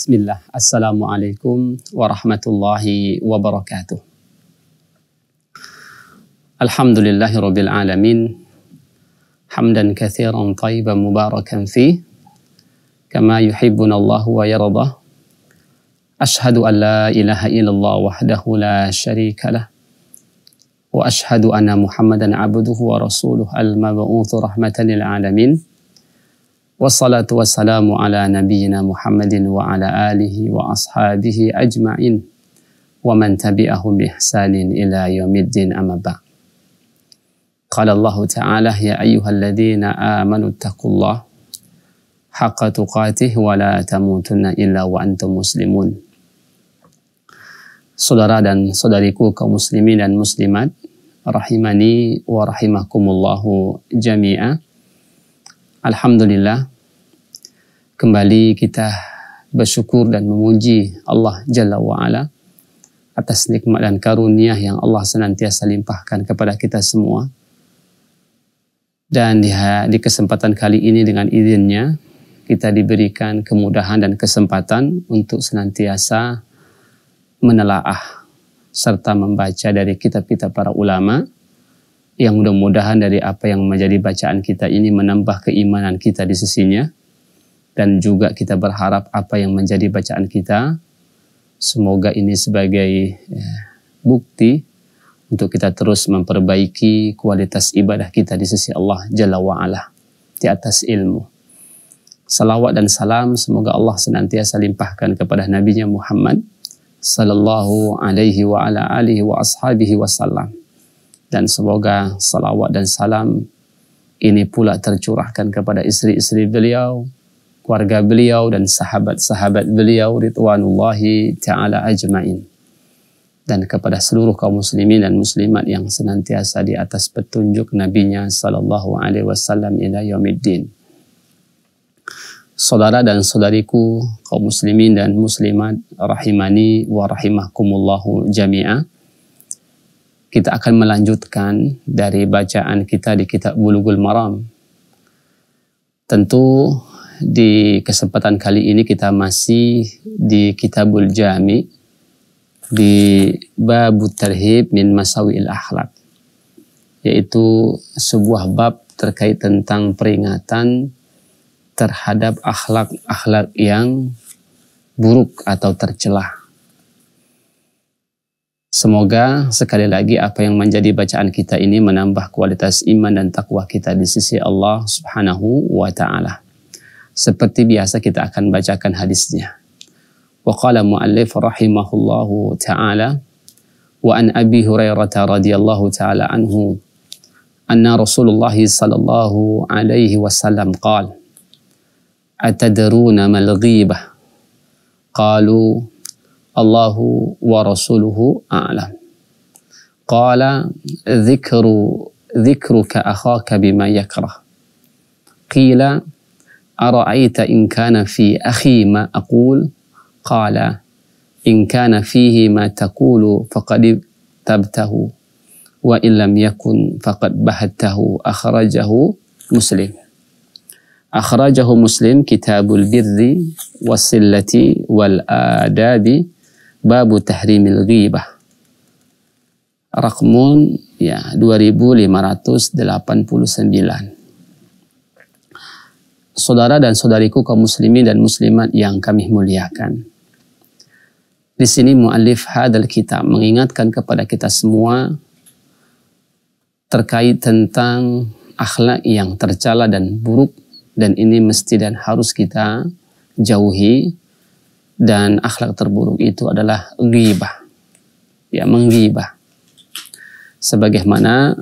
بسم الله السلام عليكم ورحمة الله وبركاته الحمد لله رب العالمين حمدا كثيرا طيبا مباركا فيه كما يحبنا الله ويرضى أشهد أن لا إله إلا الله وحده لا شريك له وأشهد أن محمدا عبده ورسوله المبعوث رحمة للعالمين والصلاة والسلام على نبينا محمد وعلى آله وأصحابه أجمعين ومن تبعهم بإحسان إلى يوم الدين أما بعد قال الله تعالى يا أيها الذين آمنوا اتقوا الله حق تقاته ولا تموتن إلا وأنتم مسلمون Saudara dan saudariku kaum muslimin dan muslimat rahimani wa rahimakumullahu Alhamdulillah kembali kita bersyukur dan memuji Allah Jalla wa'ala atas nikmat dan karunia yang Allah senantiasa limpahkan kepada kita semua. Dan di, kesempatan kali ini dengan izinnya kita diberikan kemudahan dan kesempatan untuk senantiasa menelaah serta membaca dari kitab-kitab para ulama' yang mudah-mudahan dari apa yang menjadi bacaan kita ini menambah keimanan kita di sisinya dan juga kita berharap apa yang menjadi bacaan kita semoga ini sebagai ya, bukti untuk kita terus memperbaiki kualitas ibadah kita di sisi Allah Jalla wa'ala di atas ilmu. Salawat dan salam semoga Allah senantiasa limpahkan kepada Nabi Muhammad sallallahu alaihi wa alihi wa ashabihi wasallam dan semoga salawat dan salam ini pula tercurahkan kepada istri-istri beliau, keluarga beliau dan sahabat-sahabat beliau ridwanullahi taala ajmain dan kepada seluruh kaum muslimin dan muslimat yang senantiasa di atas petunjuk nabinya sallallahu alaihi wasallam ila yaumiddin. Saudara dan saudariku kaum muslimin dan muslimat rahimani wa rahimakumullahu jami'a kita akan melanjutkan dari bacaan kita di kitab Bulughul Maram. Tentu di kesempatan kali ini kita masih di Kitabul Jami di Bab Tarhib min Masawi'il Akhlak yaitu sebuah bab terkait tentang peringatan terhadap akhlak-akhlak yang buruk atau tercelah. Semoga sekali lagi apa yang menjadi bacaan kita ini menambah kualitas iman dan takwa kita di sisi Allah Subhanahu wa taala. Seperti biasa kita akan bacakan hadisnya. Wa qala muallif rahimahullahu taala wa an Abi Hurairah radhiyallahu taala anhu anna Rasulullah sallallahu alaihi wasallam qala atadruna mal ghibah qalu الله ورسوله أعلم قال ذكر ذكرك أخاك بما يكره قيل أرأيت إن كان في أخي ما أقول قال إن كان فيه ما تقول فقد تبته وإن لم يكن فقد بهته أخرجه مسلم أخرجه مسلم كتاب البر والصلة والآداب Babu Tahrimil Ghibah. Rakmun ya 2589. Saudara dan saudariku kaum muslimin dan muslimat yang kami muliakan. Di sini muallif hadal kita mengingatkan kepada kita semua terkait tentang akhlak yang tercela dan buruk dan ini mesti dan harus kita jauhi dan akhlak terburuk itu adalah ghibah. Ya, menggibah. Sebagaimana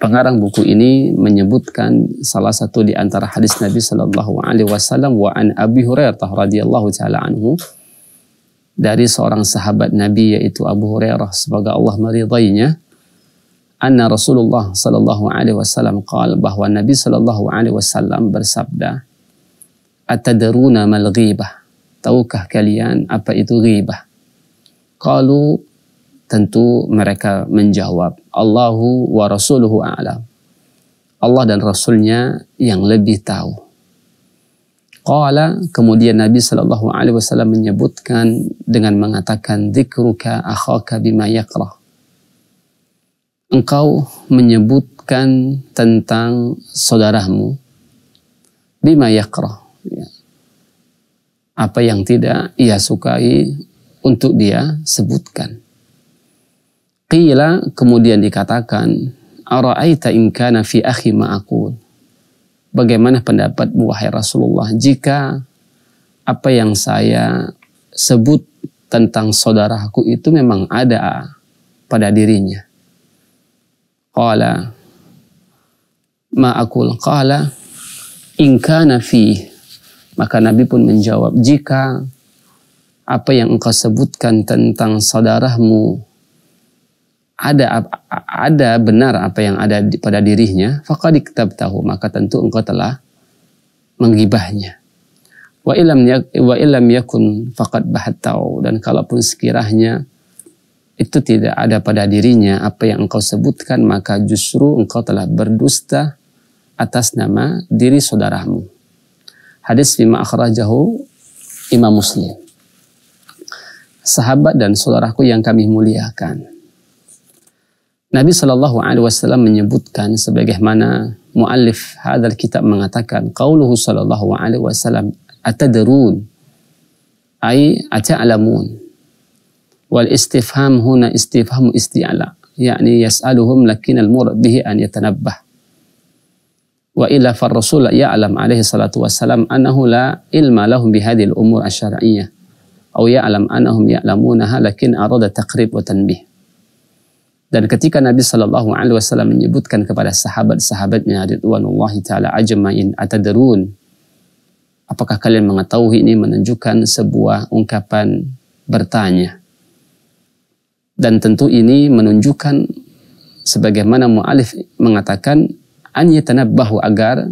pengarang buku ini menyebutkan salah satu di antara hadis Nabi Shallallahu Alaihi Wasallam wa an Abi Hurairah radhiyallahu taala anhu dari seorang sahabat Nabi yaitu Abu Hurairah semoga Allah meridainya anna Rasulullah sallallahu alaihi wasallam qala bahwa Nabi sallallahu alaihi wasallam bersabda atadruna mal ghibah tahukah kalian apa itu ghibah? Kalau tentu mereka menjawab, Allahu wa rasuluhu a'lam. Allah dan Rasulnya yang lebih tahu. Qala kemudian Nabi Shallallahu Alaihi Wasallam menyebutkan dengan mengatakan dikruka akhaka bima yakrah. Engkau menyebutkan tentang saudaramu bima yakrah ya, apa yang tidak ia sukai untuk dia sebutkan. Qila kemudian dikatakan, Ara'aita in fi akhi ma'akul. Bagaimana pendapatmu wahai Rasulullah jika apa yang saya sebut tentang saudaraku itu memang ada pada dirinya. Qala ma'akul qala in kana fi maka Nabi pun menjawab, jika apa yang engkau sebutkan tentang saudaramu ada ada benar apa yang ada pada dirinya, kitab tahu maka tentu engkau telah menggibahnya. Wa ilam wa ilam yakun bahat bahattau dan kalaupun sekiranya itu tidak ada pada dirinya apa yang engkau sebutkan maka justru engkau telah berdusta atas nama diri saudaramu. Hadis lima akhrajahu Imam Muslim. Sahabat dan saudaraku yang kami muliakan. Nabi Shallallahu Alaihi Wasallam menyebutkan sebagaimana muallif hadal kitab mengatakan qauluhu shallallahu alaihi wasallam atadrun ai ata'lamun wal istifham huna istifhamu isti'ala yakni yas'aluhum lakin al bihi an yatanabbah wa illa far rasul ya alam alaihi salatu wassalam annahu la ilma lahum bihadil umur asyariyah syariyyah ya alam annahum ya'lamunaha lakin arada taqrib wa tanbih dan ketika Nabi sallallahu Alaihi Wasallam menyebutkan kepada sahabat-sahabatnya radhiyallahu Taala ajmain atadrun apakah kalian mengetahui ini menunjukkan sebuah ungkapan bertanya dan tentu ini menunjukkan sebagaimana mu'alif mengatakan an yatanabbahu agar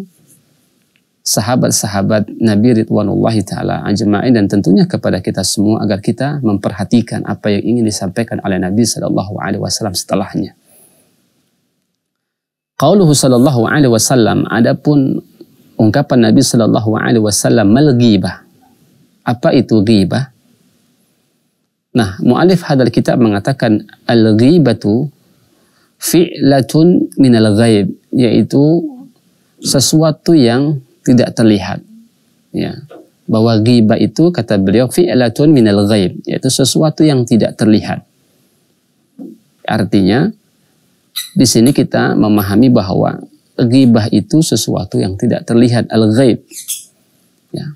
sahabat-sahabat Nabi Ridwanullahi Ta'ala ajma'in dan tentunya kepada kita semua agar kita memperhatikan apa yang ingin disampaikan oleh Nabi Sallallahu Alaihi Wasallam setelahnya. Qauluhu Sallallahu Alaihi Wasallam adapun ungkapan Nabi Sallallahu Alaihi Wasallam mal Apa itu ghibah? Nah, mu'alif hadal kitab mengatakan al-ghibatu fi'latun minal ghaib yaitu sesuatu yang tidak terlihat. Ya. Bahwa ghibah itu kata beliau fi'latun minal ghaib, yaitu sesuatu yang tidak terlihat. Artinya di sini kita memahami bahwa ghibah itu sesuatu yang tidak terlihat al-ghaib. Ya.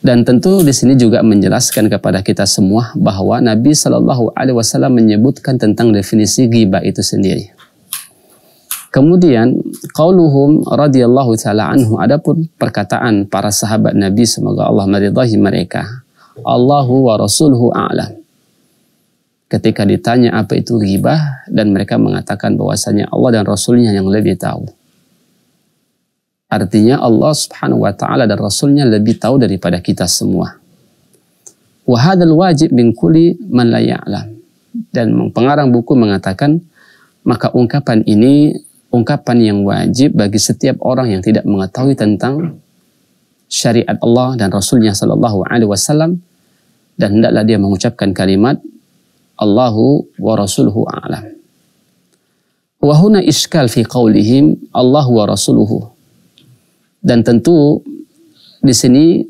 Dan tentu di sini juga menjelaskan kepada kita semua bahwa Nabi Shallallahu Alaihi Wasallam menyebutkan tentang definisi ghibah itu sendiri. Kemudian qauluhum radhiyallahu taala anhu adapun perkataan para sahabat Nabi semoga Allah meridhai mereka. Allahu wa rasuluhu a'lam. Ketika ditanya apa itu ghibah dan mereka mengatakan bahwasanya Allah dan Rasulnya yang lebih tahu. Artinya Allah subhanahu wa ta'ala dan Rasulnya lebih tahu daripada kita semua. Wahadal wajib bin kulli man la ya'lam. Dan pengarang buku mengatakan, maka ungkapan ini ungkapan yang wajib bagi setiap orang yang tidak mengetahui tentang syariat Allah dan Rasulnya Shallallahu Alaihi Wasallam dan hendaklah dia mengucapkan kalimat Allahu wa Rasuluhu a'lam. Wahuna iskal fi qaulihim Allahu wa Rasuluhu. Dan tentu di sini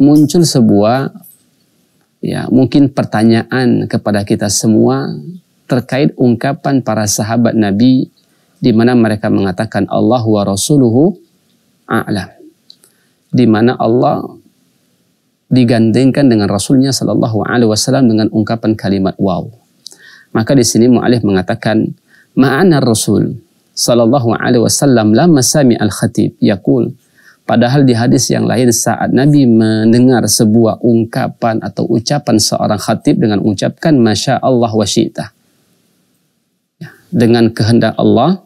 muncul sebuah ya mungkin pertanyaan kepada kita semua terkait ungkapan para sahabat Nabi di mana mereka mengatakan Allah wa rasuluhu a'lam. Di mana Allah digandengkan dengan rasulnya sallallahu alaihi wasallam dengan ungkapan kalimat wow. Maka di sini mu'alif mengatakan ma'ana rasul sallallahu alaihi wasallam lama sami al-khatib yaqul Padahal di hadis yang lain saat Nabi mendengar sebuah ungkapan atau ucapan seorang khatib dengan mengucapkan Masya Allah wa syi'tah. Dengan kehendak Allah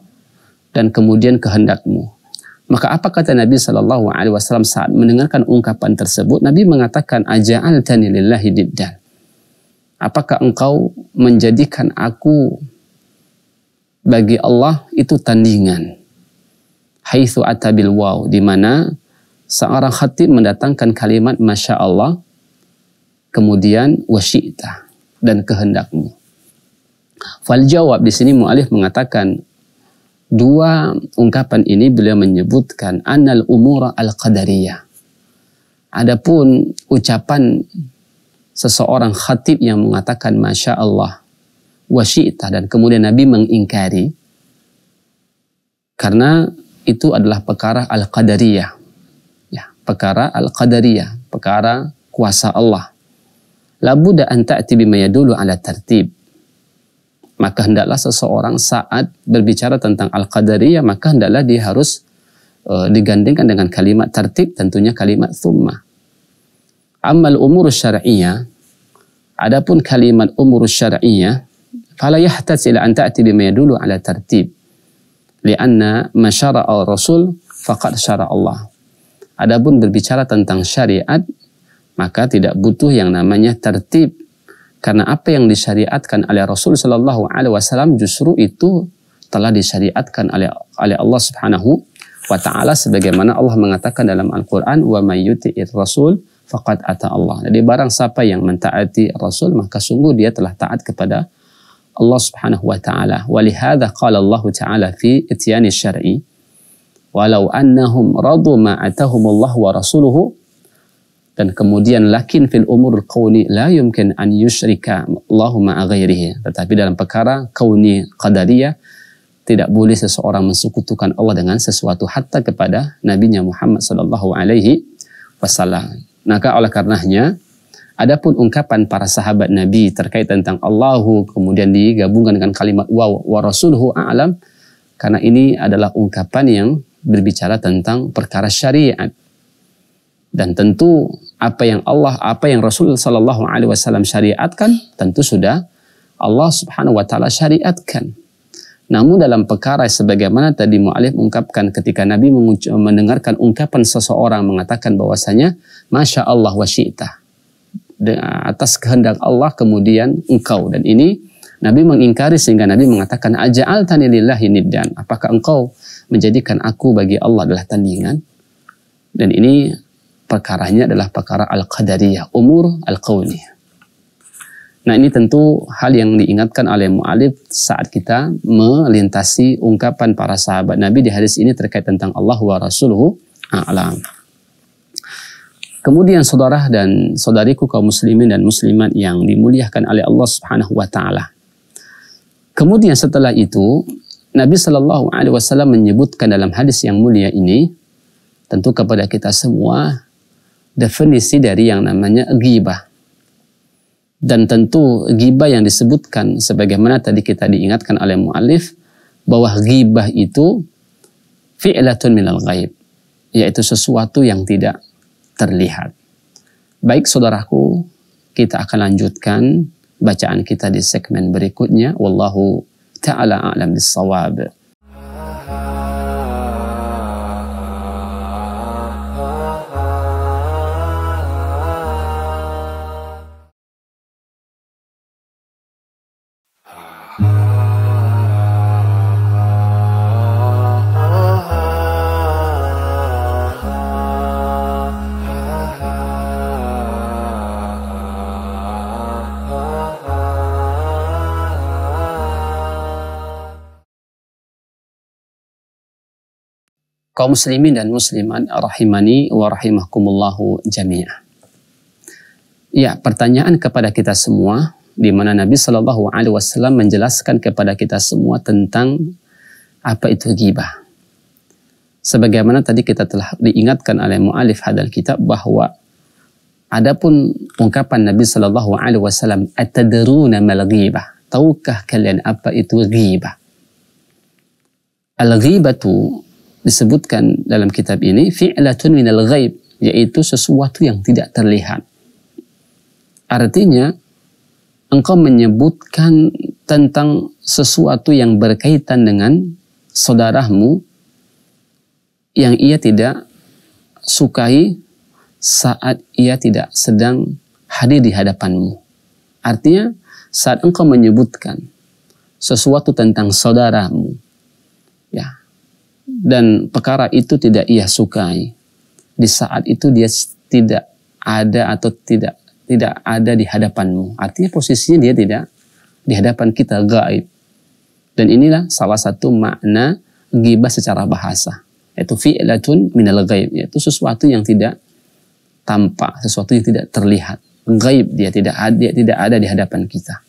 dan kemudian kehendakmu. Maka apa kata Nabi Shallallahu Alaihi Wasallam saat mendengarkan ungkapan tersebut? Nabi mengatakan, Ajaal tanilillahi diddan. Apakah engkau menjadikan aku bagi Allah itu tandingan? Haythu atabil waw, di mana seorang khatib mendatangkan kalimat Masya Allah, kemudian wasyita dan kehendakmu. Fal jawab di sini mu'alif mengatakan dua ungkapan ini beliau menyebutkan anal umura al qadariyah. Adapun ucapan seseorang khatib yang mengatakan masya Allah wasyita dan kemudian Nabi mengingkari karena itu adalah perkara al qadariyah. Ya, perkara al qadariyah, perkara kuasa Allah. Labuda an bima yadulu ala tartib maka hendaklah seseorang saat berbicara tentang Al-Qadariyah, maka hendaklah dia harus e, eh, digandengkan dengan kalimat tertib, tentunya kalimat thumma. Amal umur syar'iyah, adapun kalimat umur syar'iyah, fala yahtaj ila an ta'ti bima yadulu ala tartib. Lianna al rasul faqad syara Allah. Adapun berbicara tentang syariat, maka tidak butuh yang namanya tertib karena apa yang disyariatkan oleh Rasul Shallallahu Alaihi Wasallam justru itu telah disyariatkan oleh oleh Allah Subhanahu wa taala sebagaimana Allah mengatakan dalam Al-Qur'an wa mayyuti rasul fakat ata Allah. Jadi barang siapa yang mentaati Rasul maka sungguh dia telah taat kepada Allah Subhanahu wa taala. walihada qala Allah taala fi ityani syar'i walau annahum radu ma atahum Allah wa rasuluhu dan kemudian lakin fil umur kauni la yumkin an yusrika Allahumma ghairihi tetapi dalam perkara kauni qadariyah tidak boleh seseorang mensekutukan Allah dengan sesuatu hatta kepada nabinya Muhammad sallallahu alaihi wasallam maka oleh karenanya adapun ungkapan para sahabat nabi terkait tentang Allahu kemudian digabungkan dengan kalimat wa wa rasuluhu a'lam karena ini adalah ungkapan yang berbicara tentang perkara syariat dan tentu apa yang Allah apa yang Rasul sallallahu alaihi wasallam syariatkan tentu sudah Allah Subhanahu wa taala syariatkan. Namun dalam perkara sebagaimana tadi mu'alif mengungkapkan ketika Nabi mendengarkan ungkapan seseorang mengatakan bahwasanya Masya Allah wa syi'ta. Atas kehendak Allah kemudian engkau. Dan ini Nabi mengingkari sehingga Nabi mengatakan Aja'al ini dan Apakah engkau menjadikan aku bagi Allah adalah tandingan? Dan ini perkaranya adalah perkara al-qadariyah, umur al qawliyah Nah ini tentu hal yang diingatkan oleh mu'alif saat kita melintasi ungkapan para sahabat Nabi di hadis ini terkait tentang Allah wa Rasuluhu a'lam. Kemudian saudara dan saudariku kaum muslimin dan muslimat yang dimuliakan oleh Allah Subhanahu wa taala. Kemudian setelah itu Nabi Shallallahu alaihi wasallam menyebutkan dalam hadis yang mulia ini tentu kepada kita semua definisi dari yang namanya ghibah. Dan tentu ghibah yang disebutkan sebagaimana tadi kita diingatkan oleh mu'alif bahwa ghibah itu fi'latun minal ghaib yaitu sesuatu yang tidak terlihat. Baik saudaraku, kita akan lanjutkan bacaan kita di segmen berikutnya. Wallahu ta'ala a'lam bisawabah. kaum muslimin dan muslimat rahimani wa rahimahkumullahu jami'ah. Ya, pertanyaan kepada kita semua di mana Nabi Shallallahu alaihi wasallam menjelaskan kepada kita semua tentang apa itu ghibah. Sebagaimana tadi kita telah diingatkan oleh mualif hadal kitab bahwa adapun ungkapan Nabi Shallallahu alaihi wasallam atadruna mal ghibah. Tahukah kalian apa itu ghibah? Al-ghibatu disebutkan dalam kitab ini fi'latun minal ghaib yaitu sesuatu yang tidak terlihat. Artinya engkau menyebutkan tentang sesuatu yang berkaitan dengan saudaramu yang ia tidak sukai saat ia tidak sedang hadir di hadapanmu. Artinya, saat engkau menyebutkan sesuatu tentang saudaramu, ya, dan perkara itu tidak ia sukai. Di saat itu dia tidak ada atau tidak tidak ada di hadapanmu. Artinya posisinya dia tidak di hadapan kita gaib. Dan inilah salah satu makna gibah secara bahasa. Yaitu fi'latun minal gaib. Yaitu sesuatu yang tidak tampak, sesuatu yang tidak terlihat. Gaib dia tidak ada, dia tidak ada di hadapan kita.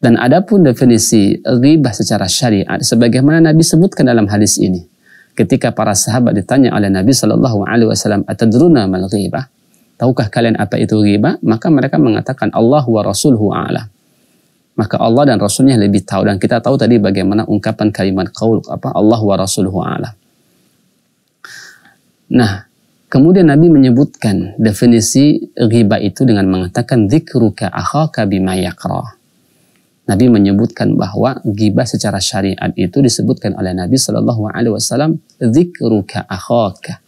Dan adapun definisi ribah secara syariat sebagaimana Nabi sebutkan dalam hadis ini. Ketika para sahabat ditanya oleh Nabi sallallahu alaihi wasallam, "Atadruna mal ghibah?" Tahukah kalian apa itu ghibah? Maka mereka mengatakan Allah wa rasuluhu a'lam. Maka Allah dan Rasulnya lebih tahu dan kita tahu tadi bagaimana ungkapan kalimat qaul apa Allah wa rasuluhu a'lam. Nah, kemudian Nabi menyebutkan definisi ghibah itu dengan mengatakan dzikruka akhaka bima yaqra Nabi menyebutkan bahwa gibah secara syariat itu disebutkan oleh Nabi Shallallahu Alaihi Wasallam zikruka akhaka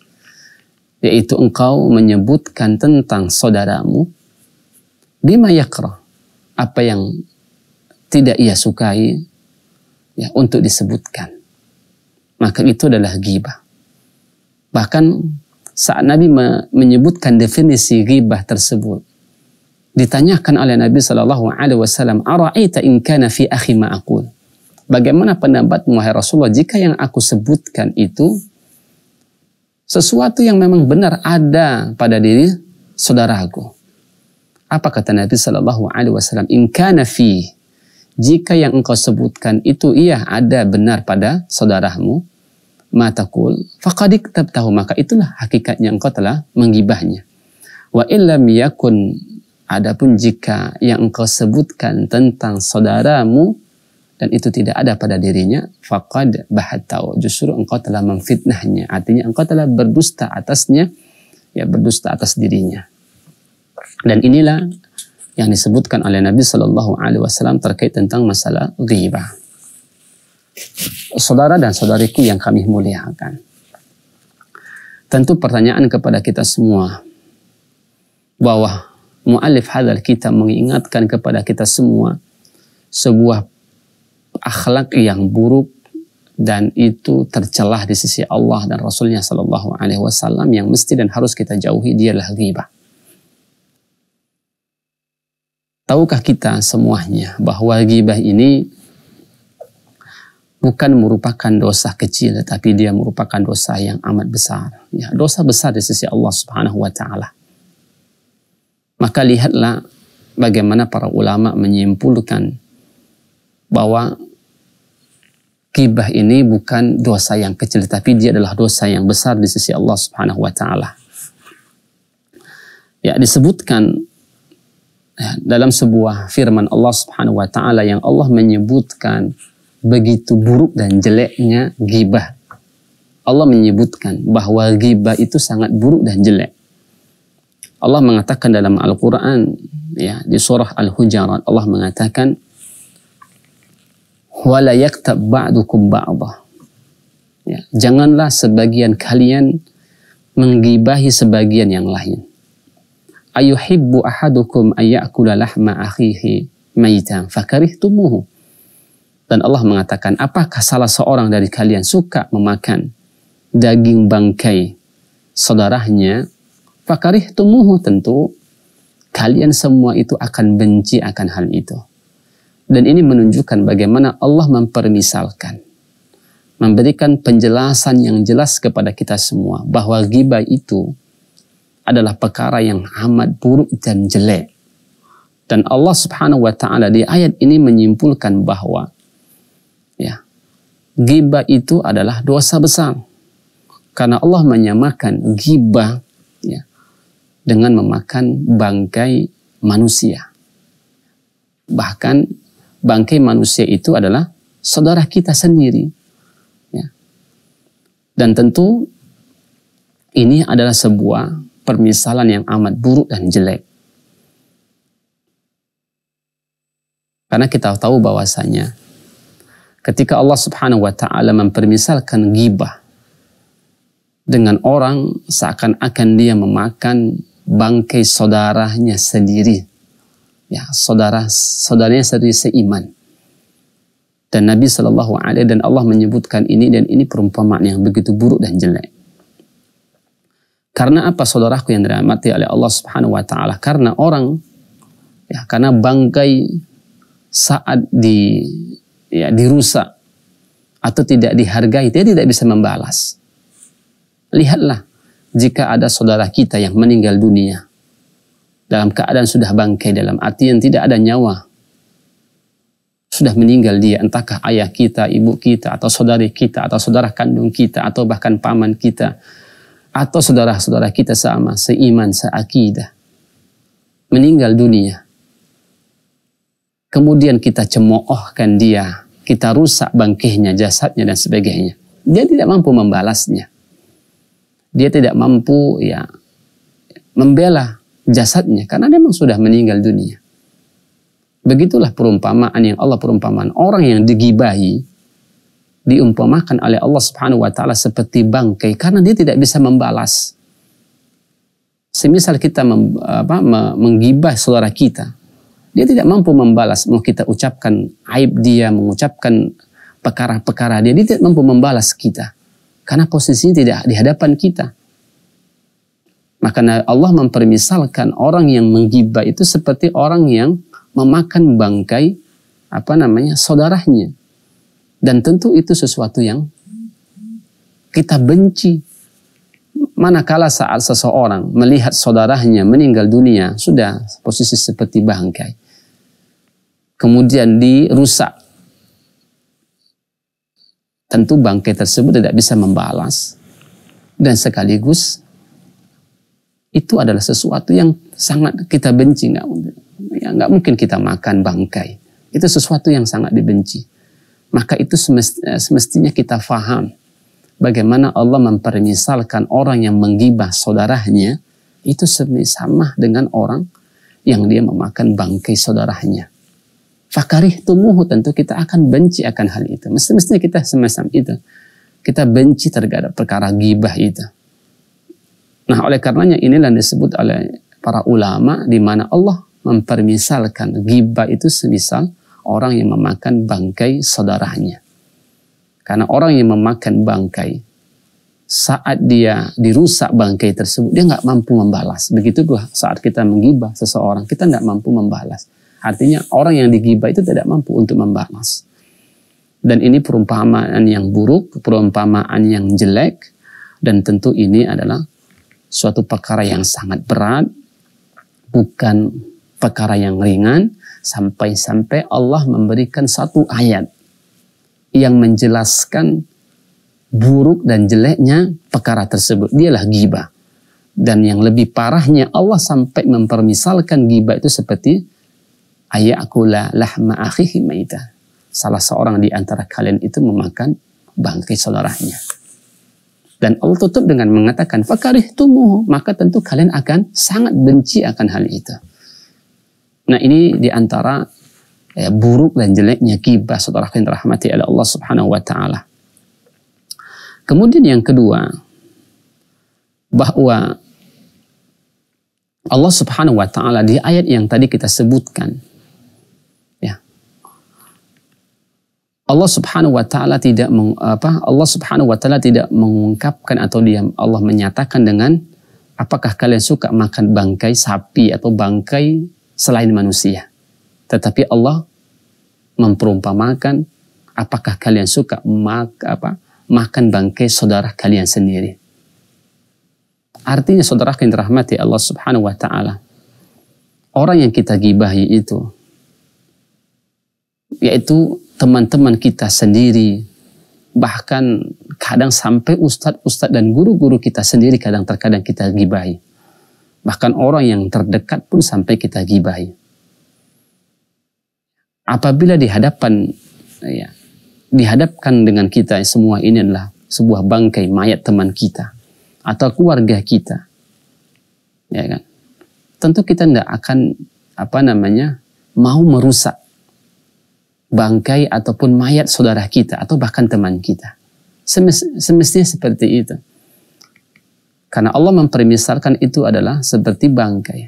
yaitu engkau menyebutkan tentang saudaramu bima yakra apa yang tidak ia sukai ya untuk disebutkan maka itu adalah gibah bahkan saat Nabi menyebutkan definisi gibah tersebut ditanyakan oleh Nabi Shallallahu Alaihi Wasallam, "Araita in kana fi akhi ma'akul. Bagaimana pendapat wahai Rasulullah jika yang aku sebutkan itu sesuatu yang memang benar ada pada diri saudaraku? Apa kata Nabi Shallallahu Alaihi Wasallam? In kana fi jika yang engkau sebutkan itu iya ada benar pada saudaramu, matakul, fakadik tahu maka itulah hakikatnya engkau telah menggibahnya. Wa illam yakun Adapun jika yang engkau sebutkan tentang saudaramu dan itu tidak ada pada dirinya, faqad bahatau. Justru engkau telah memfitnahnya. Artinya engkau telah berdusta atasnya, ya berdusta atas dirinya. Dan inilah yang disebutkan oleh Nabi Shallallahu Alaihi Wasallam terkait tentang masalah ghibah. Saudara dan saudariku yang kami muliakan, tentu pertanyaan kepada kita semua bahwa mu'alif hadal kita mengingatkan kepada kita semua sebuah akhlak yang buruk dan itu tercelah di sisi Allah dan Rasulnya Shallallahu Alaihi Wasallam yang mesti dan harus kita jauhi dialah adalah ghibah. Tahukah kita semuanya bahwa ghibah ini bukan merupakan dosa kecil tapi dia merupakan dosa yang amat besar. Ya, dosa besar di sisi Allah Subhanahu wa taala. Maka lihatlah bagaimana para ulama menyimpulkan bahwa kibah ini bukan dosa yang kecil tapi dia adalah dosa yang besar di sisi Allah Subhanahu wa taala. Ya disebutkan ya, dalam sebuah firman Allah Subhanahu wa taala yang Allah menyebutkan begitu buruk dan jeleknya gibah. Allah menyebutkan bahwa gibah itu sangat buruk dan jelek. Allah mengatakan dalam Al-Quran ya di surah Al-Hujarat Allah mengatakan wala yaktab ba'dukum ba'dah ya, janganlah sebagian kalian menggibahi sebagian yang lain ayuhibbu ahadukum ayakula lahma akhihi maitan fakarihtumuhu dan Allah mengatakan apakah salah seorang dari kalian suka memakan daging bangkai saudaranya Fakarih tumuhu tentu kalian semua itu akan benci akan hal itu. Dan ini menunjukkan bagaimana Allah mempermisalkan. Memberikan penjelasan yang jelas kepada kita semua bahwa ghibah itu adalah perkara yang amat buruk dan jelek. Dan Allah Subhanahu wa taala di ayat ini menyimpulkan bahwa ya, ghibah itu adalah dosa besar. Karena Allah menyamakan ghibah dengan memakan bangkai manusia. Bahkan bangkai manusia itu adalah saudara kita sendiri. Ya. Dan tentu ini adalah sebuah permisalan yang amat buruk dan jelek. Karena kita tahu bahwasanya ketika Allah Subhanahu wa taala mempermisalkan gibah dengan orang seakan-akan dia memakan bangkai saudaranya sendiri. Ya, saudara saudaranya sendiri seiman. Dan Nabi Shallallahu Alaihi dan Allah menyebutkan ini dan ini perumpamaan yang begitu buruk dan jelek. Karena apa saudaraku yang dirahmati oleh Allah Subhanahu Wa Taala? Karena orang, ya karena bangkai saat di ya dirusak atau tidak dihargai, dia tidak bisa membalas. Lihatlah jika ada saudara kita yang meninggal dunia dalam keadaan sudah bangkai dalam arti yang tidak ada nyawa sudah meninggal dia entahkah ayah kita, ibu kita, atau saudari kita, atau saudara kandung kita, atau bahkan paman kita, atau saudara-saudara kita sama, seiman, seakidah. Meninggal dunia. Kemudian kita cemoohkan dia, kita rusak bangkainya, jasadnya, dan sebagainya. Dia tidak mampu membalasnya dia tidak mampu ya membela jasadnya karena dia memang sudah meninggal dunia. Begitulah perumpamaan yang Allah perumpamaan orang yang digibahi diumpamakan oleh Allah Subhanahu wa taala seperti bangkai karena dia tidak bisa membalas. Semisal kita mem, apa, menggibah saudara kita, dia tidak mampu membalas. Mau kita ucapkan aib dia, mengucapkan perkara-perkara dia, dia tidak mampu membalas kita. Karena posisinya tidak di hadapan kita. Maka Allah mempermisalkan orang yang menggibah itu seperti orang yang memakan bangkai apa namanya saudaranya. Dan tentu itu sesuatu yang kita benci. Manakala saat seseorang melihat saudaranya meninggal dunia, sudah posisi seperti bangkai. Kemudian dirusak tentu bangkai tersebut tidak bisa membalas dan sekaligus itu adalah sesuatu yang sangat kita benci nggak ya nggak mungkin kita makan bangkai itu sesuatu yang sangat dibenci maka itu eh, semestinya kita faham bagaimana Allah mempermisalkan orang yang menggibah saudaranya itu sama dengan orang yang dia memakan bangkai saudaranya Fakarih tumuhu tentu kita akan benci akan hal itu. Mestinya kita semacam itu. Kita benci terhadap perkara gibah itu. Nah oleh karenanya inilah disebut oleh para ulama di mana Allah mempermisalkan gibah itu semisal orang yang memakan bangkai saudaranya. Karena orang yang memakan bangkai saat dia dirusak bangkai tersebut, dia nggak mampu membalas. Begitu saat kita menggibah seseorang, kita nggak mampu membalas. Artinya orang yang digibah itu tidak mampu untuk membalas. Dan ini perumpamaan yang buruk, perumpamaan yang jelek, dan tentu ini adalah suatu perkara yang sangat berat, bukan perkara yang ringan, sampai-sampai Allah memberikan satu ayat yang menjelaskan buruk dan jeleknya perkara tersebut. Dialah gibah. Dan yang lebih parahnya Allah sampai mempermisalkan gibah itu seperti ayakula lahma akhihi maita. Salah seorang di antara kalian itu memakan bangkai saudaranya. Dan Allah tutup dengan mengatakan, Fakarih tumuh, maka tentu kalian akan sangat benci akan hal itu. Nah ini di antara ya, buruk dan jeleknya kibah saudara yang rahmati oleh Allah Subhanahu wa taala. Kemudian yang kedua bahwa Allah Subhanahu wa taala di ayat yang tadi kita sebutkan Allah Subhanahu wa taala tidak meng, apa Allah Subhanahu wa taala tidak mengungkapkan atau diam Allah menyatakan dengan apakah kalian suka makan bangkai sapi atau bangkai selain manusia tetapi Allah memperumpamakan apakah kalian suka mak, apa makan bangkai saudara kalian sendiri artinya saudara yang dirahmati Allah Subhanahu wa taala orang yang kita gibahi itu yaitu teman-teman kita sendiri, bahkan kadang sampai ustadz-ustadz dan guru-guru kita sendiri kadang terkadang kita gibahi. Bahkan orang yang terdekat pun sampai kita gibahi. Apabila dihadapan ya, dihadapkan dengan kita semua ini adalah sebuah bangkai mayat teman kita atau keluarga kita. Ya kan? Tentu kita tidak akan apa namanya mau merusak bangkai ataupun mayat saudara kita atau bahkan teman kita. Semestinya seperti itu. Karena Allah mempermisalkan itu adalah seperti bangkai.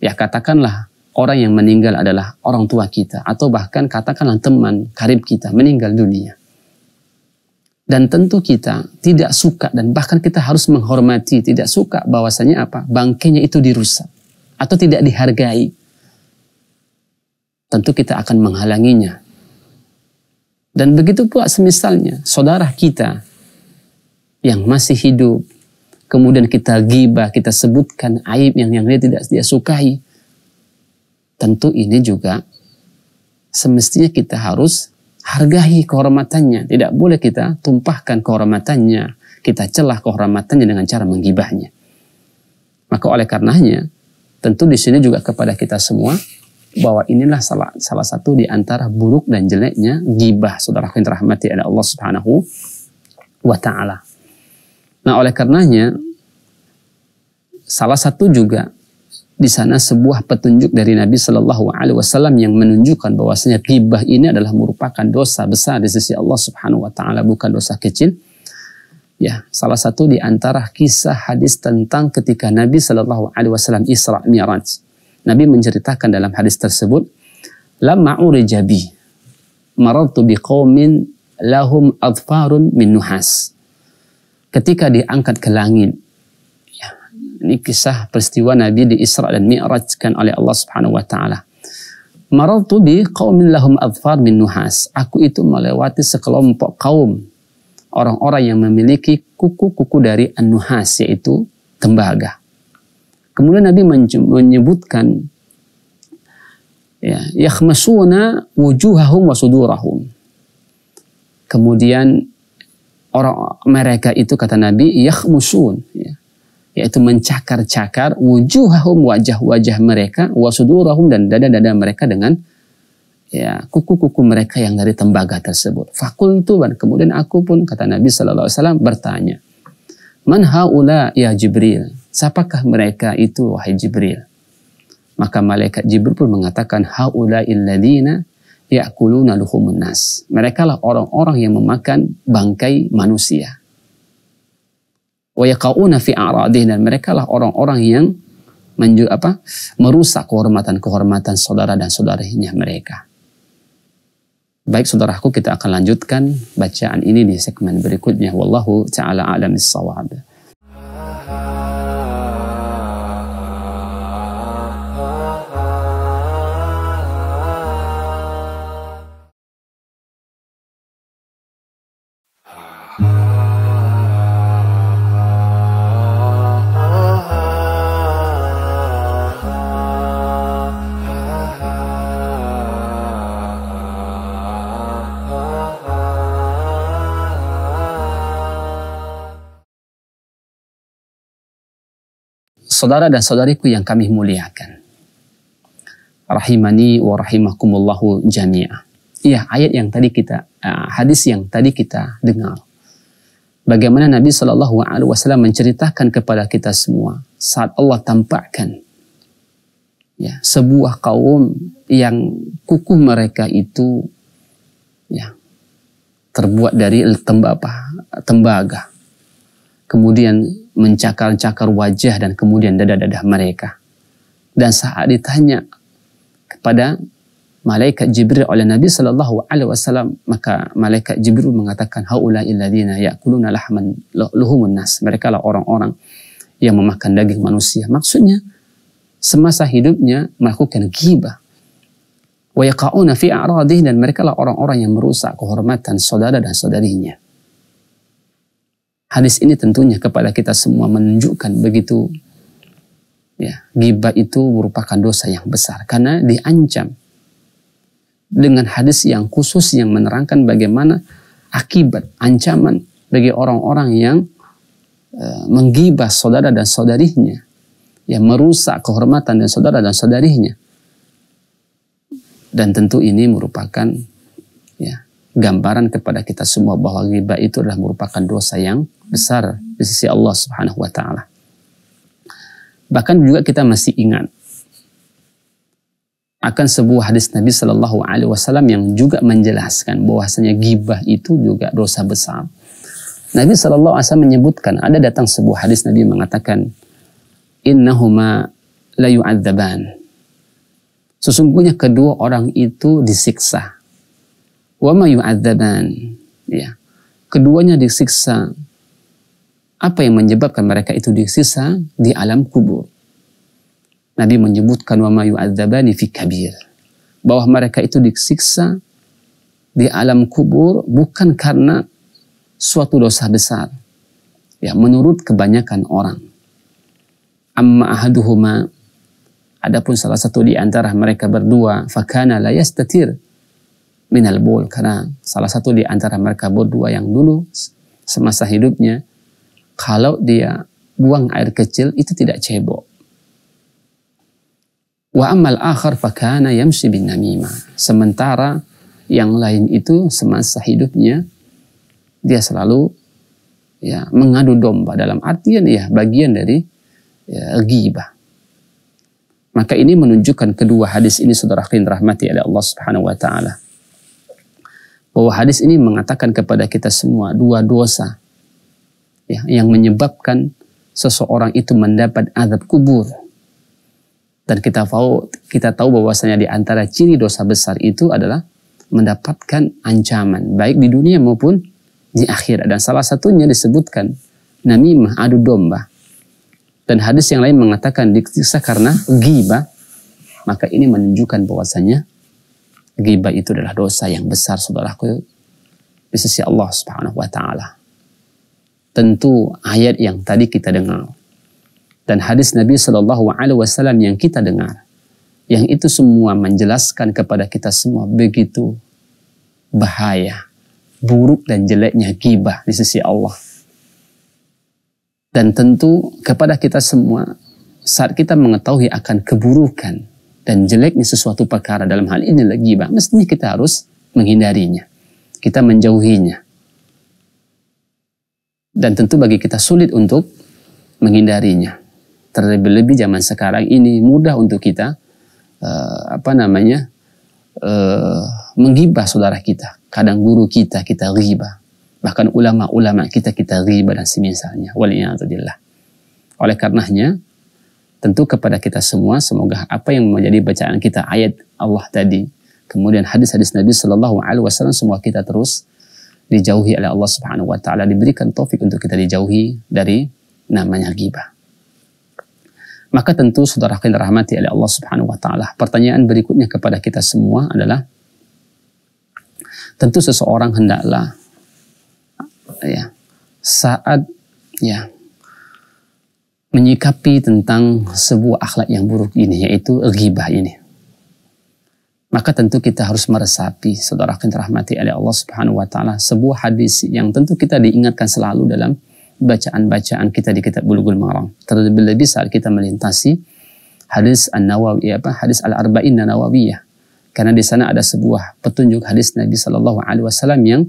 Ya katakanlah orang yang meninggal adalah orang tua kita atau bahkan katakanlah teman karib kita meninggal dunia. Dan tentu kita tidak suka dan bahkan kita harus menghormati, tidak suka bahwasanya apa? Bangkainya itu dirusak atau tidak dihargai. Tentu kita akan menghalanginya dan begitu pula semisalnya saudara kita yang masih hidup, kemudian kita gibah, kita sebutkan aib yang yang dia tidak dia sukai. Tentu ini juga semestinya kita harus hargai kehormatannya. Tidak boleh kita tumpahkan kehormatannya, kita celah kehormatannya dengan cara menggibahnya. Maka oleh karenanya, tentu di sini juga kepada kita semua bahwa inilah salah salah satu di antara buruk dan jeleknya gibah saudara yang terahmati oleh Allah Subhanahu wa taala. Nah, oleh karenanya salah satu juga di sana sebuah petunjuk dari Nabi Shallallahu Alaihi Wasallam yang menunjukkan bahwasanya gibah ini adalah merupakan dosa besar di sisi Allah Subhanahu Wa Taala bukan dosa kecil. Ya, salah satu di antara kisah hadis tentang ketika Nabi Shallallahu Alaihi Wasallam Isra Mi'raj. Nabi menceritakan dalam hadis tersebut, "Lamma urija bi marartu biqaumin lahum adfarun min nuhas." Ketika diangkat ke langit. Ya, ini kisah peristiwa Nabi di Isra dan Mi'rajkan oleh Allah Subhanahu wa taala. Marartu bi qaumin lahum adfar min nuhas. Aku itu melewati sekelompok kaum orang-orang yang memiliki kuku-kuku dari an-nuhas yaitu tembaga. Kemudian Nabi menyebutkan ya, yakhmasuna wujuhahum wasudurahum. Kemudian orang mereka itu kata Nabi yakhmusun ya, yaitu mencakar-cakar wujuhahum wajah-wajah mereka wasudurahum dan dada-dada mereka dengan ya kuku-kuku mereka yang dari tembaga tersebut. Fakultu dan kemudian aku pun kata Nabi sallallahu alaihi wasallam bertanya, "Man haula ya Jibril?" Siapakah mereka itu wahai Jibril? Maka malaikat Jibril pun mengatakan haulail ladina ya'kuluna luhumun nas. Mereka lah orang-orang yang memakan bangkai manusia. Wa yaqauna fi a'radih dan mereka lah orang-orang yang menju, apa, merusak kehormatan-kehormatan saudara dan saudarinya mereka. Baik saudaraku kita akan lanjutkan bacaan ini di segmen berikutnya. Wallahu ta'ala alamis sawab. saudara dan saudariku yang kami muliakan. Rahimani wa rahimakumullahu jami'ah. Iya, ayat yang tadi kita eh, hadis yang tadi kita dengar. Bagaimana Nabi saw alaihi wasallam menceritakan kepada kita semua saat Allah tampakkan ya, sebuah kaum yang kukuh mereka itu ya terbuat dari tembaga. tembaga. Kemudian mencakar-cakar wajah dan kemudian dada-dada mereka. Dan saat ditanya kepada malaikat Jibril oleh Nabi sallallahu alaihi wasallam maka malaikat Jibril mengatakan haula illadzina ya'kuluna lahman luhumun nas mereka lah orang-orang yang memakan daging manusia maksudnya semasa hidupnya melakukan ghibah wa yaqauna fi a'radih dan mereka lah orang-orang yang merusak kehormatan saudara dan saudarinya Hadis ini tentunya kepada kita semua menunjukkan begitu ya, gibah itu merupakan dosa yang besar karena diancam dengan hadis yang khusus yang menerangkan bagaimana akibat ancaman bagi orang-orang yang e, menggibah saudara dan saudarinya yang merusak kehormatan dan saudara dan saudarinya dan tentu ini merupakan ya gambaran kepada kita semua bahwa riba itu adalah merupakan dosa yang besar di sisi Allah Subhanahu wa taala. Bahkan juga kita masih ingat akan sebuah hadis Nabi Shallallahu Alaihi Wasallam yang juga menjelaskan bahwasanya gibah itu juga dosa besar. Nabi Shallallahu Alaihi Wasallam menyebutkan ada datang sebuah hadis Nabi mengatakan innahuma la yu'adzaban. Sesungguhnya kedua orang itu disiksa wama yu'adzaban. Ya. Keduanya disiksa. Apa yang menyebabkan mereka itu disiksa di alam kubur? Nabi menyebutkan wama yu'adzabani fi kabir. Bahwa mereka itu disiksa di alam kubur bukan karena suatu dosa besar. Ya, menurut kebanyakan orang. Amma ahaduhuma adapun salah satu di antara mereka berdua fakana la yastatir minal bul karena salah satu di antara mereka berdua yang dulu semasa hidupnya kalau dia buang air kecil itu tidak cebok. Wa amal akhar fakana yamsi bin namima. Sementara yang lain itu semasa hidupnya dia selalu ya mengadu domba dalam artian ya bagian dari ya, ghibah. Maka ini menunjukkan kedua hadis ini saudara rahmati oleh Allah Subhanahu wa taala bahwa hadis ini mengatakan kepada kita semua dua dosa ya, yang menyebabkan seseorang itu mendapat azab kubur. Dan kita tahu kita tahu bahwasanya di antara ciri dosa besar itu adalah mendapatkan ancaman baik di dunia maupun di akhirat dan salah satunya disebutkan namimah adu domba. Dan hadis yang lain mengatakan diksa karena ghibah maka ini menunjukkan bahwasanya Ghibah itu adalah dosa yang besar saudaraku di sisi Allah Subhanahu wa taala. Tentu ayat yang tadi kita dengar dan hadis Nabi Shallallahu alaihi wasallam yang kita dengar yang itu semua menjelaskan kepada kita semua begitu bahaya, buruk dan jeleknya gibah di sisi Allah. Dan tentu kepada kita semua saat kita mengetahui akan keburukan dan jeleknya sesuatu perkara dalam hal ini lagi bah mestinya kita harus menghindarinya. Kita menjauhinya. Dan tentu bagi kita sulit untuk menghindarinya. Terlebih-lebih zaman sekarang ini mudah untuk kita uh, apa namanya uh, eh, menggibah saudara kita. Kadang guru kita kita riba, Bahkan ulama-ulama kita kita riba dan semisalnya. Waliyahudillah. Oleh karenanya tentu kepada kita semua semoga apa yang menjadi bacaan kita ayat Allah tadi kemudian hadis-hadis Nabi Shallallahu Alaihi Wasallam semua kita terus dijauhi oleh Allah Subhanahu Wa Taala diberikan taufik untuk kita dijauhi dari namanya ghibah. Maka tentu saudara kita rahmati oleh Allah Subhanahu wa taala. Pertanyaan berikutnya kepada kita semua adalah tentu seseorang hendaklah ya saat ya menyikapi tentang sebuah akhlak yang buruk ini, yaitu ghibah ini. Maka tentu kita harus meresapi, saudara akan dirahmati oleh Allah Subhanahu wa taala, sebuah hadis yang tentu kita diingatkan selalu dalam bacaan-bacaan kita di kitab Bulughul Maram. Terlebih lebih saat kita melintasi hadis An-Nawawi apa? Hadis Al-Arba'in An-Nawawiyah. Karena di sana ada sebuah petunjuk hadis Nabi Shallallahu alaihi wasallam yang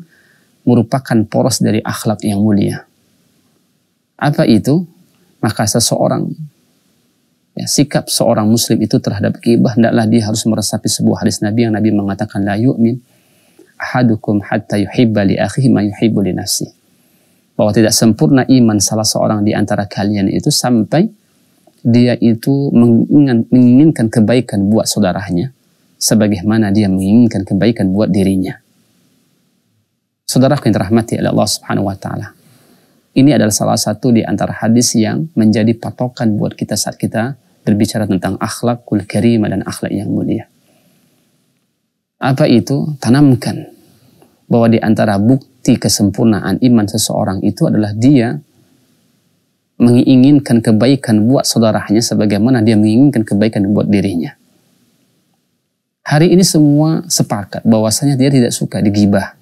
merupakan poros dari akhlak yang mulia. Apa itu? Maka seseorang, ya, sikap seorang muslim itu terhadap kibah, hendaklah dia harus meresapi sebuah hadis Nabi yang Nabi mengatakan, La yu'min ahadukum hatta yuhibba li akhihi ma yuhibbu li nafsi. Bahwa tidak sempurna iman salah seorang di antara kalian itu sampai dia itu menginginkan kebaikan buat saudaranya sebagaimana dia menginginkan kebaikan buat dirinya. Saudara yang dirahmati oleh Allah Subhanahu wa taala. Ini adalah salah satu di antara hadis yang menjadi patokan buat kita saat kita berbicara tentang kul karimah dan akhlak yang mulia. Apa itu? Tanamkan bahwa di antara bukti kesempurnaan iman seseorang itu adalah dia menginginkan kebaikan buat saudaranya sebagaimana dia menginginkan kebaikan buat dirinya. Hari ini semua sepakat bahwasanya dia tidak suka digibah.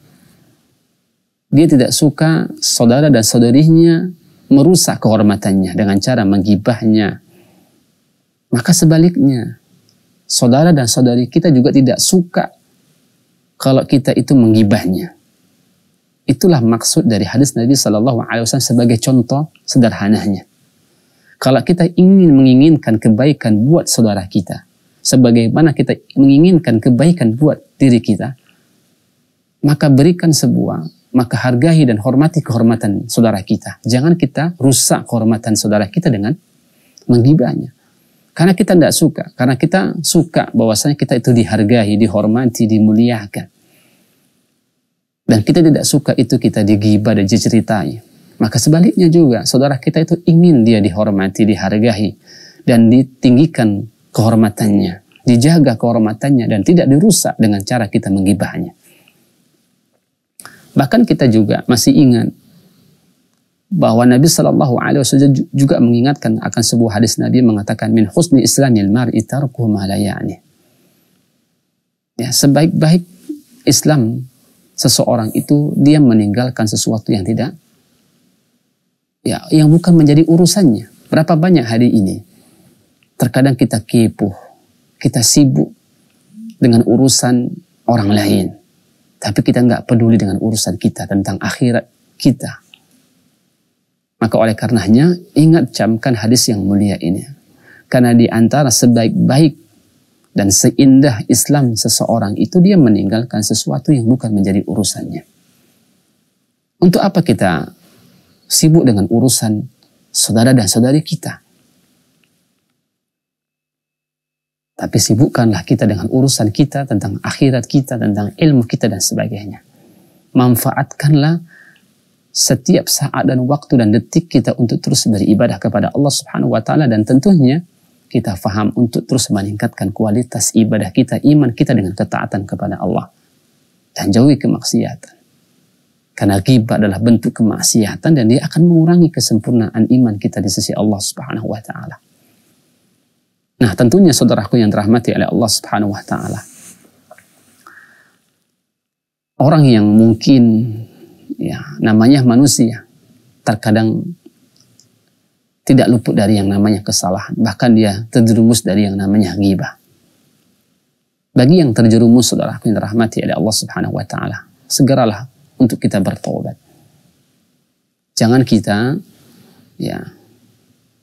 Dia tidak suka saudara dan saudarinya merusak kehormatannya dengan cara menggibahnya. Maka sebaliknya, saudara dan saudari kita juga tidak suka kalau kita itu menggibahnya. Itulah maksud dari hadis Nabi saw sebagai contoh sederhananya. Kalau kita ingin menginginkan kebaikan buat saudara kita, sebagaimana kita menginginkan kebaikan buat diri kita, maka berikan sebuah maka hargai dan hormati kehormatan saudara kita. Jangan kita rusak kehormatan saudara kita dengan menggibahnya. Karena kita tidak suka, karena kita suka bahwasanya kita itu dihargai, dihormati, dimuliakan. Dan kita tidak suka itu kita digibah dan diceritai. Maka sebaliknya juga, saudara kita itu ingin dia dihormati, dihargai, dan ditinggikan kehormatannya, dijaga kehormatannya, dan tidak dirusak dengan cara kita menggibahnya. Bahkan kita juga masih ingat bahwa Nabi Shallallahu Alaihi Wasallam juga mengingatkan akan sebuah hadis Nabi mengatakan min husni islamil mar Ya, sebaik-baik Islam seseorang itu dia meninggalkan sesuatu yang tidak ya yang bukan menjadi urusannya. Berapa banyak hari ini terkadang kita kepo, kita sibuk dengan urusan orang lain tapi kita nggak peduli dengan urusan kita tentang akhirat kita. Maka oleh karenanya ingat camkan hadis yang mulia ini. Karena di antara sebaik-baik dan seindah Islam seseorang itu dia meninggalkan sesuatu yang bukan menjadi urusannya. Untuk apa kita sibuk dengan urusan saudara dan saudari kita? Tapi sibukkanlah kita dengan urusan kita, tentang akhirat kita, tentang ilmu kita dan sebagainya. Manfaatkanlah setiap saat dan waktu dan detik kita untuk terus beribadah kepada Allah Subhanahu wa taala dan tentunya kita faham untuk terus meningkatkan kualitas ibadah kita, iman kita dengan ketaatan kepada Allah dan jauhi kemaksiatan. Karena ghibah adalah bentuk kemaksiatan dan dia akan mengurangi kesempurnaan iman kita di sisi Allah Subhanahu wa taala. Nah, tentunya saudaraku yang terahmati oleh Allah Subhanahu wa taala. Orang yang mungkin ya namanya manusia terkadang tidak luput dari yang namanya kesalahan, bahkan dia terjerumus dari yang namanya ghibah. Bagi yang terjerumus saudaraku yang terahmati oleh Allah Subhanahu wa taala, segeralah untuk kita bertobat. Jangan kita ya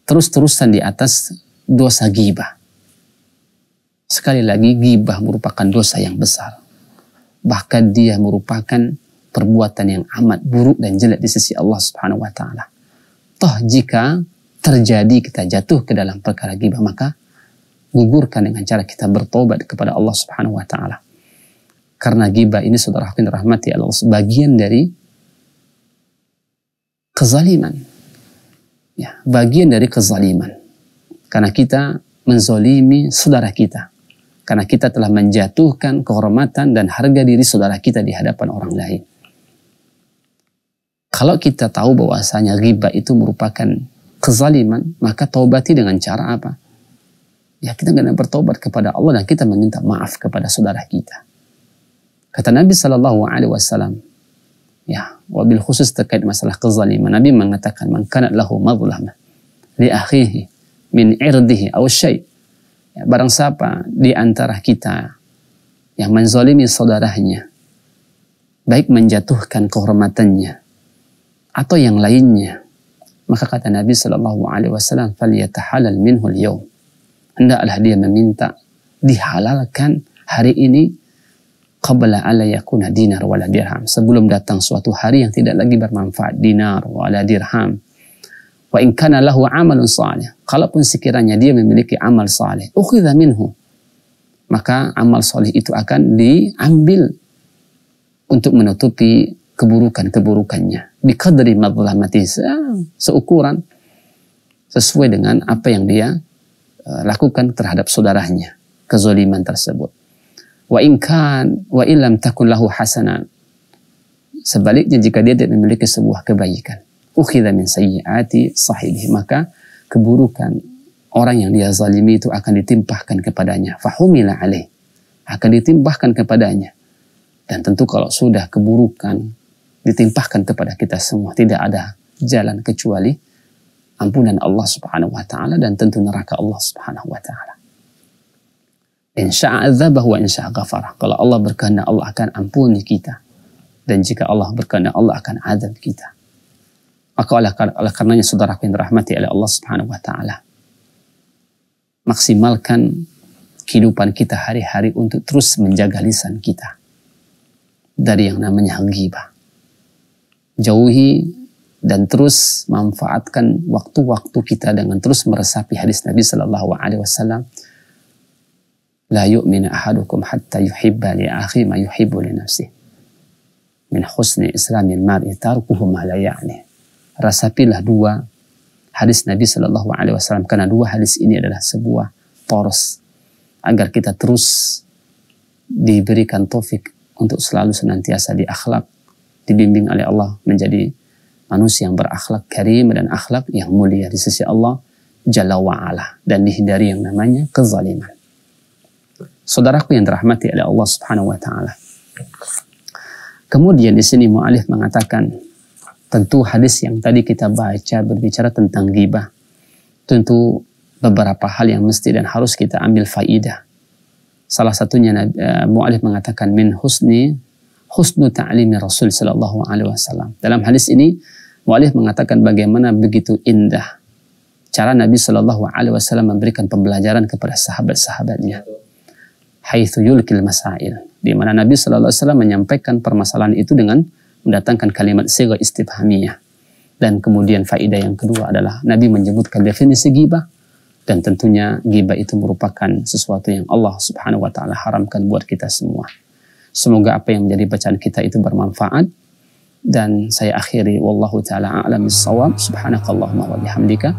terus-terusan di atas dosa gibah. Sekali lagi, gibah merupakan dosa yang besar. Bahkan dia merupakan perbuatan yang amat buruk dan jelek di sisi Allah Subhanahu wa taala. Toh jika terjadi kita jatuh ke dalam perkara gibah maka gugurkan dengan cara kita bertobat kepada Allah Subhanahu wa taala. Karena gibah ini saudara Hakim rahmati Allah sebagian dari kezaliman. Ya, bagian dari kezaliman karena kita menzolimi saudara kita. Karena kita telah menjatuhkan kehormatan dan harga diri saudara kita di hadapan orang lain. Kalau kita tahu bahwasanya riba itu merupakan kezaliman, maka taubati dengan cara apa? Ya kita tidak bertobat kepada Allah dan kita meminta maaf kepada saudara kita. Kata Nabi Shallallahu Alaihi Wasallam, ya wabil khusus terkait masalah kezaliman Nabi mengatakan man kanat lahu li akhihi min irdihi aw syai. Ya, barang siapa di antara kita yang menzalimi saudaranya, baik menjatuhkan kehormatannya atau yang lainnya, maka kata Nabi sallallahu Alaihi Wasallam, "Falyatahalal minhu al Hendaklah dia meminta dihalalkan hari ini qabla alla yakuna dinar wala dirham sebelum datang suatu hari yang tidak lagi bermanfaat dinar wala dirham Wa in kana lahu amalun salih. Kalaupun sekiranya dia memiliki amal saleh, ukhidha minhu. Maka amal saleh itu akan diambil untuk menutupi keburukan-keburukannya. Bikadri madlamati seukuran sesuai dengan apa yang dia e, lakukan terhadap saudaranya kezaliman tersebut. Wa kan wa ilam takun lahu hasanan. Sebaliknya jika dia tidak memiliki sebuah kebaikan ukhidha min sayyiati sahibih. Maka keburukan orang yang dia zalimi itu akan ditimpahkan kepadanya. Fahumila alaih. Akan ditimpahkan kepadanya. Dan tentu kalau sudah keburukan ditimpahkan kepada kita semua. Tidak ada jalan kecuali ampunan Allah subhanahu wa ta'ala dan tentu neraka Allah subhanahu wa ta'ala. Insya'adzabah wa insya'aghafarah. Kalau Allah berkehendak Allah akan ampuni kita. Dan jika Allah berkehendak Allah akan azab kita. Maka oleh, oleh karenanya saudara yang dirahmati oleh Allah Subhanahu wa taala. Maksimalkan kehidupan kita hari-hari untuk terus menjaga lisan kita dari yang namanya ghibah. Jauhi dan terus manfaatkan waktu-waktu kita dengan terus meresapi hadis Nabi Shallallahu Alaihi Wasallam. La yu'min ahadukum hatta yuhibba li akhi ma yuhibbu li nafsi. Min husni islamil mar'i tarkuhu ma la ya'ni resapilah dua hadis Nabi Shallallahu Alaihi Wasallam karena dua hadis ini adalah sebuah poros agar kita terus diberikan taufik untuk selalu senantiasa diakhlak dibimbing oleh Allah menjadi manusia yang berakhlak karim dan akhlak yang mulia di sisi Allah Jalla wa'ala dan dihindari yang namanya kezaliman. Saudaraku yang dirahmati oleh Allah Subhanahu wa taala. Kemudian di sini mualif mengatakan Tentu hadis yang tadi kita baca berbicara tentang gibah. Tentu beberapa hal yang mesti dan harus kita ambil faidah. Salah satunya uh, mu'alif mengatakan min husni husnu ta'limi Rasul sallallahu alaihi wasallam. Dalam hadis ini mu'alif mengatakan bagaimana begitu indah cara Nabi sallallahu alaihi wasallam memberikan pembelajaran kepada sahabat-sahabatnya. Haitsu yulkil masail, di mana Nabi sallallahu alaihi wasallam menyampaikan permasalahan itu dengan mendatangkan kalimat sega istifhamiyah. Dan kemudian faedah yang kedua adalah Nabi menyebutkan definisi gibah dan tentunya gibah itu merupakan sesuatu yang Allah Subhanahu wa taala haramkan buat kita semua. Semoga apa yang menjadi bacaan kita itu bermanfaat dan saya akhiri wallahu taala a'lam bissawab subhanakallahumma wa bihamdika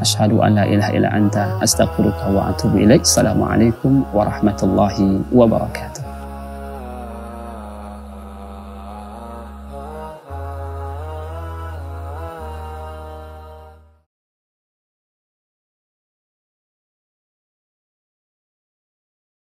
asyhadu an la ilaha illa anta astaghfiruka wa atubu ilaik. Assalamualaikum warahmatullahi wabarakatuh.